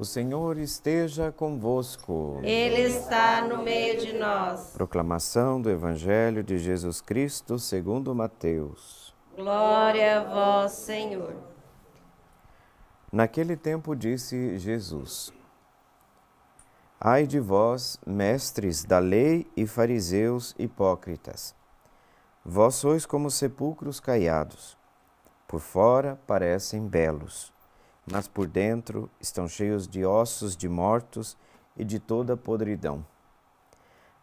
O Senhor esteja convosco. Ele está no meio de nós. Proclamação do Evangelho de Jesus Cristo segundo Mateus. Glória a vós, Senhor. Naquele tempo disse Jesus: Ai de vós, mestres da lei e fariseus hipócritas, vós sois como sepulcros caiados. Por fora parecem belos mas por dentro estão cheios de ossos de mortos e de toda podridão.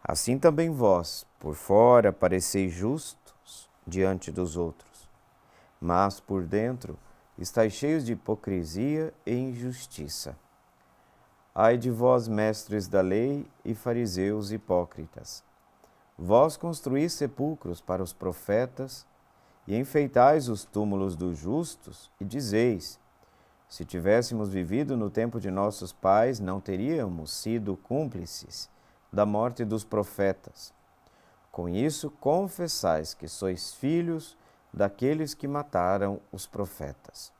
Assim também vós, por fora, pareceis justos diante dos outros, mas por dentro estáis cheios de hipocrisia e injustiça. Ai de vós, mestres da lei e fariseus hipócritas! Vós construís sepulcros para os profetas e enfeitais os túmulos dos justos e dizeis: se tivéssemos vivido no tempo de nossos pais, não teríamos sido cúmplices da morte dos profetas. Com isso, confessais que sois filhos daqueles que mataram os profetas.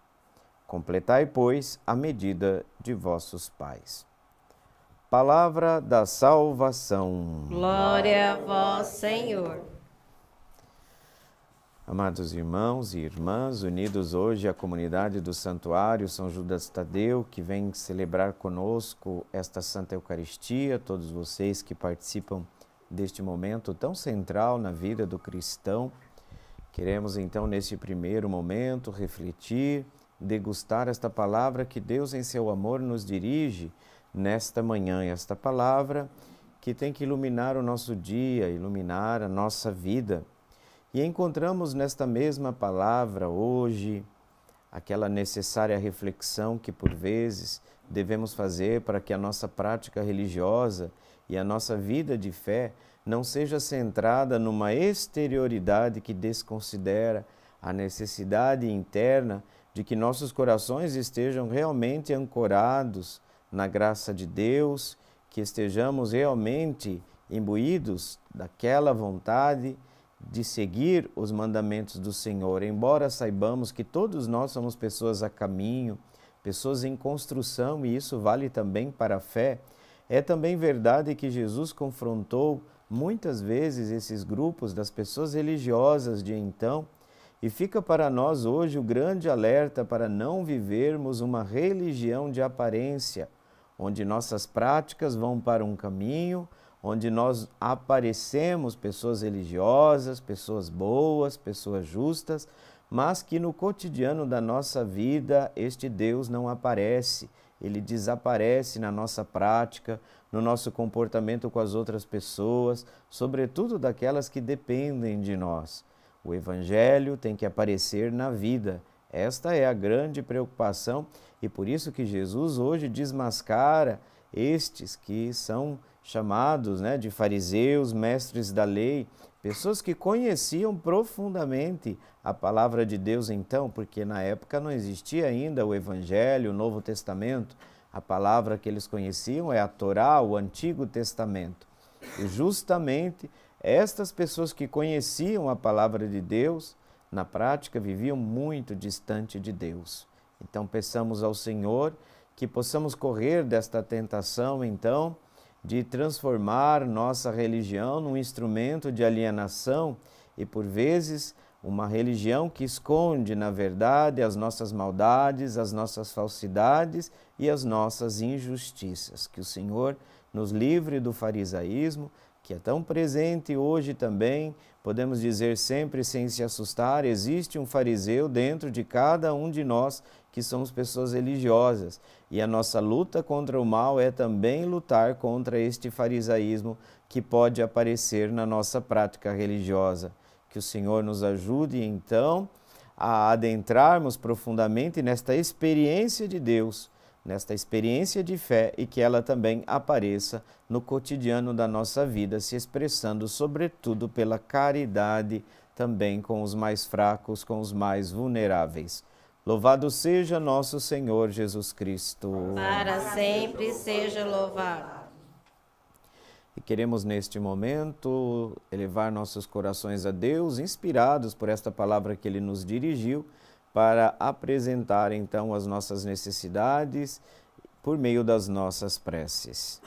Completai, pois, a medida de vossos pais. Palavra da salvação. Glória a vós, Senhor. Amados irmãos e irmãs, unidos hoje à comunidade do Santuário São Judas Tadeu, que vem celebrar conosco esta Santa Eucaristia, todos vocês que participam deste momento tão central na vida do cristão, queremos então, neste primeiro momento, refletir, degustar esta palavra que Deus, em seu amor, nos dirige nesta manhã, esta palavra que tem que iluminar o nosso dia, iluminar a nossa vida e encontramos nesta mesma palavra hoje aquela necessária reflexão que por vezes devemos fazer para que a nossa prática religiosa e a nossa vida de fé não seja centrada numa exterioridade que desconsidera a necessidade interna de que nossos corações estejam realmente ancorados na graça de Deus, que estejamos realmente imbuídos daquela vontade de seguir os mandamentos do Senhor, embora saibamos que todos nós somos pessoas a caminho, pessoas em construção, e isso vale também para a fé, é também verdade que Jesus confrontou muitas vezes esses grupos das pessoas religiosas de então, e fica para nós hoje o grande alerta para não vivermos uma religião de aparência, onde nossas práticas vão para um caminho, onde nós aparecemos pessoas religiosas, pessoas boas, pessoas justas, mas que no cotidiano da nossa vida este Deus não aparece, ele desaparece na nossa prática, no nosso comportamento com as outras pessoas, sobretudo daquelas que dependem de nós. O evangelho tem que aparecer na vida. Esta é a grande preocupação e por isso que Jesus hoje desmascara estes que são chamados né, de fariseus, mestres da lei, pessoas que conheciam profundamente a palavra de Deus então, porque na época não existia ainda o Evangelho, o Novo Testamento. A palavra que eles conheciam é a Torá, o Antigo Testamento. E justamente estas pessoas que conheciam a palavra de Deus, na prática viviam muito distante de Deus. Então peçamos ao Senhor que possamos correr desta tentação, então, de transformar nossa religião num instrumento de alienação e, por vezes, uma religião que esconde, na verdade, as nossas maldades, as nossas falsidades e as nossas injustiças. Que o Senhor nos livre do farisaísmo que é tão presente hoje também, podemos dizer sempre sem se assustar, existe um fariseu dentro de cada um de nós que somos pessoas religiosas. E a nossa luta contra o mal é também lutar contra este farisaísmo que pode aparecer na nossa prática religiosa. Que o Senhor nos ajude então a adentrarmos profundamente nesta experiência de Deus nesta experiência de fé e que ela também apareça no cotidiano da nossa vida, se expressando, sobretudo, pela caridade também com os mais fracos, com os mais vulneráveis. Louvado seja nosso Senhor Jesus Cristo. Para sempre seja louvado. E queremos neste momento elevar nossos corações a Deus, inspirados por esta palavra que ele nos dirigiu para apresentar então as nossas necessidades por meio das nossas preces.